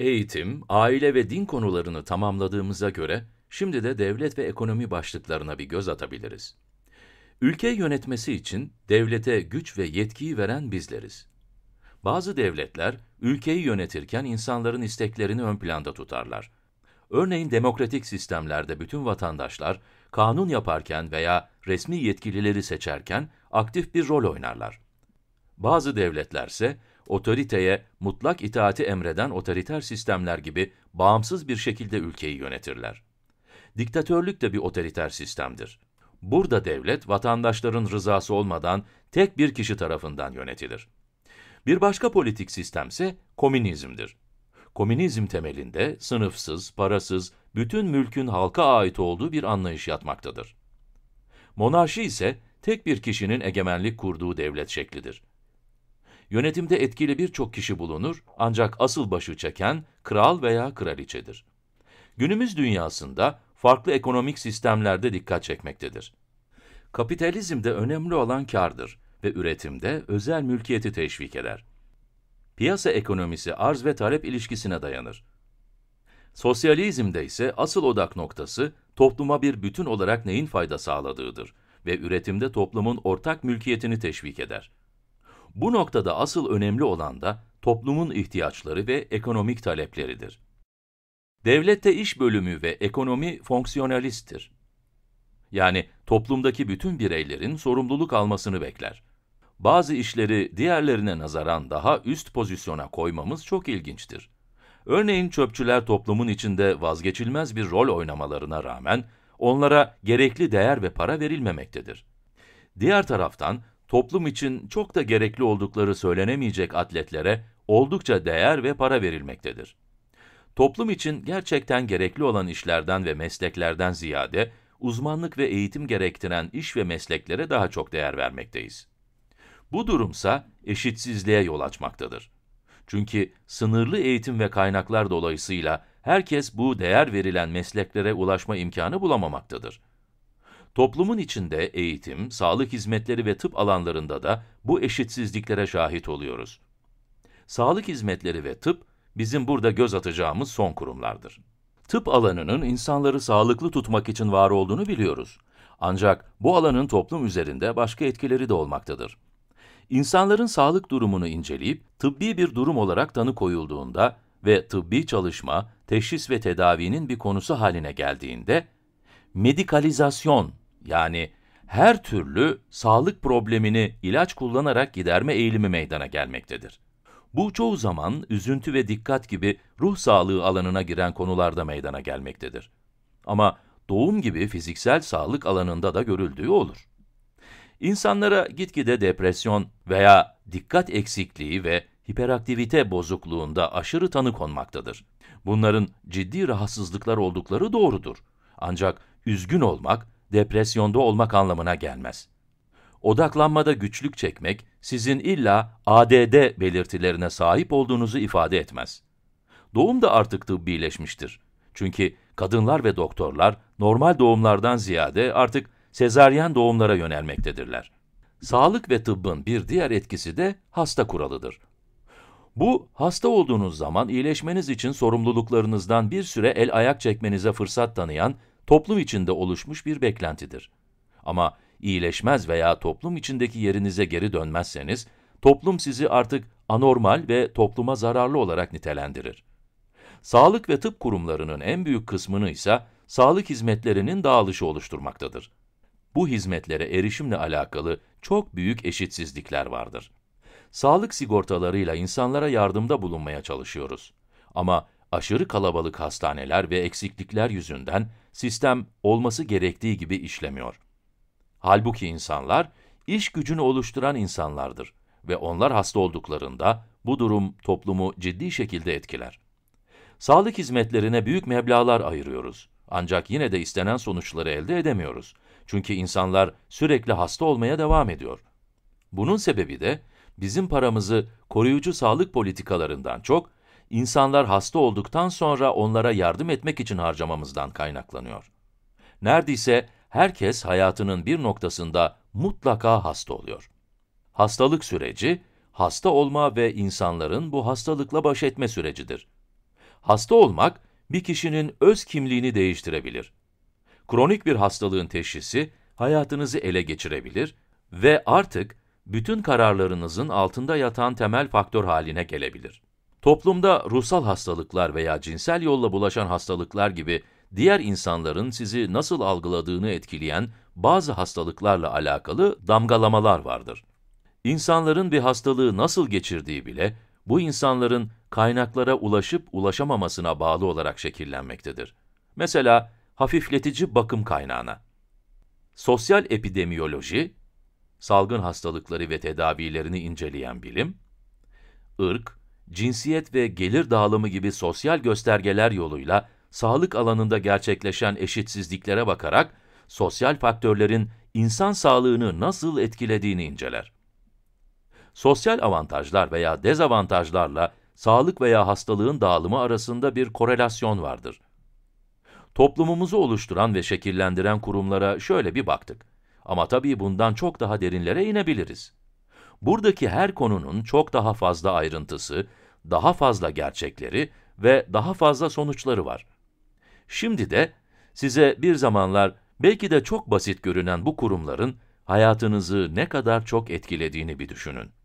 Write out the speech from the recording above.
Eğitim, aile ve din konularını tamamladığımıza göre şimdi de devlet ve ekonomi başlıklarına bir göz atabiliriz. Ülke yönetmesi için devlete güç ve yetkiyi veren bizleriz. Bazı devletler ülkeyi yönetirken insanların isteklerini ön planda tutarlar. Örneğin demokratik sistemlerde bütün vatandaşlar kanun yaparken veya resmi yetkilileri seçerken aktif bir rol oynarlar. Bazı devletlerse otoriteye mutlak itaati emreden otoriter sistemler gibi bağımsız bir şekilde ülkeyi yönetirler. Diktatörlük de bir otoriter sistemdir. Burada devlet vatandaşların rızası olmadan tek bir kişi tarafından yönetilir. Bir başka politik sistem ise komünizmdir. Komünizm temelinde sınıfsız, parasız, bütün mülkün halka ait olduğu bir anlayış yatmaktadır. Monarşi ise tek bir kişinin egemenlik kurduğu devlet şeklidir. Yönetimde etkili birçok kişi bulunur ancak asıl başı çeken kral veya kraliçedir. Günümüz dünyasında farklı ekonomik sistemlerde dikkat çekmektedir. Kapitalizmde önemli olan kardır ve üretimde özel mülkiyeti teşvik eder. Piyasa ekonomisi arz ve talep ilişkisine dayanır. Sosyalizmde ise asıl odak noktası topluma bir bütün olarak neyin fayda sağladığıdır ve üretimde toplumun ortak mülkiyetini teşvik eder. Bu noktada asıl önemli olan da toplumun ihtiyaçları ve ekonomik talepleridir. Devlette iş bölümü ve ekonomi fonksiyonalisttir. Yani toplumdaki bütün bireylerin sorumluluk almasını bekler. Bazı işleri diğerlerine nazaran daha üst pozisyona koymamız çok ilginçtir. Örneğin çöpçüler toplumun içinde vazgeçilmez bir rol oynamalarına rağmen onlara gerekli değer ve para verilmemektedir. Diğer taraftan toplum için çok da gerekli oldukları söylenemeyecek atletlere oldukça değer ve para verilmektedir. Toplum için gerçekten gerekli olan işlerden ve mesleklerden ziyade uzmanlık ve eğitim gerektiren iş ve mesleklere daha çok değer vermekteyiz. Bu durumsa eşitsizliğe yol açmaktadır. Çünkü sınırlı eğitim ve kaynaklar dolayısıyla herkes bu değer verilen mesleklere ulaşma imkanı bulamamaktadır. Toplumun içinde eğitim, sağlık hizmetleri ve tıp alanlarında da bu eşitsizliklere şahit oluyoruz. Sağlık hizmetleri ve tıp, bizim burada göz atacağımız son kurumlardır. Tıp alanının insanları sağlıklı tutmak için var olduğunu biliyoruz. Ancak bu alanın toplum üzerinde başka etkileri de olmaktadır. İnsanların sağlık durumunu inceleyip tıbbi bir durum olarak tanı koyulduğunda ve tıbbi çalışma, teşhis ve tedavinin bir konusu haline geldiğinde medikalizasyon yani her türlü sağlık problemini ilaç kullanarak giderme eğilimi meydana gelmektedir. Bu çoğu zaman üzüntü ve dikkat gibi ruh sağlığı alanına giren konularda meydana gelmektedir. Ama doğum gibi fiziksel sağlık alanında da görüldüğü olur. İnsanlara gitgide depresyon veya dikkat eksikliği ve hiperaktivite bozukluğunda aşırı tanı konmaktadır. Bunların ciddi rahatsızlıklar oldukları doğrudur. Ancak üzgün olmak, depresyonda olmak anlamına gelmez. Odaklanmada güçlük çekmek, sizin illa ADD belirtilerine sahip olduğunuzu ifade etmez. Doğum da artık tıbbileşmiştir. Çünkü kadınlar ve doktorlar normal doğumlardan ziyade artık sezaryen doğumlara yönelmektedirler. Sağlık ve tıbbın bir diğer etkisi de hasta kuralıdır. Bu, hasta olduğunuz zaman iyileşmeniz için sorumluluklarınızdan bir süre el ayak çekmenize fırsat tanıyan toplum içinde oluşmuş bir beklentidir. Ama iyileşmez veya toplum içindeki yerinize geri dönmezseniz, toplum sizi artık anormal ve topluma zararlı olarak nitelendirir. Sağlık ve tıp kurumlarının en büyük kısmını ise sağlık hizmetlerinin dağılışı oluşturmaktadır. Bu hizmetlere erişimle alakalı çok büyük eşitsizlikler vardır. Sağlık sigortalarıyla insanlara yardımda bulunmaya çalışıyoruz. Ama aşırı kalabalık hastaneler ve eksiklikler yüzünden sistem olması gerektiği gibi işlemiyor. Halbuki insanlar, iş gücünü oluşturan insanlardır ve onlar hasta olduklarında bu durum toplumu ciddi şekilde etkiler. Sağlık hizmetlerine büyük meblağlar ayırıyoruz. Ancak yine de istenen sonuçları elde edemiyoruz. Çünkü insanlar sürekli hasta olmaya devam ediyor. Bunun sebebi de bizim paramızı koruyucu sağlık politikalarından çok insanlar hasta olduktan sonra onlara yardım etmek için harcamamızdan kaynaklanıyor. Neredeyse herkes hayatının bir noktasında mutlaka hasta oluyor. Hastalık süreci, hasta olma ve insanların bu hastalıkla baş etme sürecidir. Hasta olmak, bir kişinin öz kimliğini değiştirebilir. Kronik bir hastalığın teşhisi, hayatınızı ele geçirebilir ve artık bütün kararlarınızın altında yatan temel faktör haline gelebilir. Toplumda ruhsal hastalıklar veya cinsel yolla bulaşan hastalıklar gibi diğer insanların sizi nasıl algıladığını etkileyen bazı hastalıklarla alakalı damgalamalar vardır. İnsanların bir hastalığı nasıl geçirdiği bile bu insanların kaynaklara ulaşıp ulaşamamasına bağlı olarak şekillenmektedir. Mesela hafifletici bakım kaynağına. Sosyal epidemiyoloji, salgın hastalıkları ve tedavilerini inceleyen bilim, ırk, cinsiyet ve gelir dağılımı gibi sosyal göstergeler yoluyla sağlık alanında gerçekleşen eşitsizliklere bakarak sosyal faktörlerin insan sağlığını nasıl etkilediğini inceler. Sosyal avantajlar veya dezavantajlarla sağlık veya hastalığın dağılımı arasında bir korelasyon vardır. Toplumumuzu oluşturan ve şekillendiren kurumlara şöyle bir baktık. Ama tabii bundan çok daha derinlere inebiliriz. Buradaki her konunun çok daha fazla ayrıntısı, daha fazla gerçekleri ve daha fazla sonuçları var. Şimdi de size bir zamanlar belki de çok basit görünen bu kurumların hayatınızı ne kadar çok etkilediğini bir düşünün.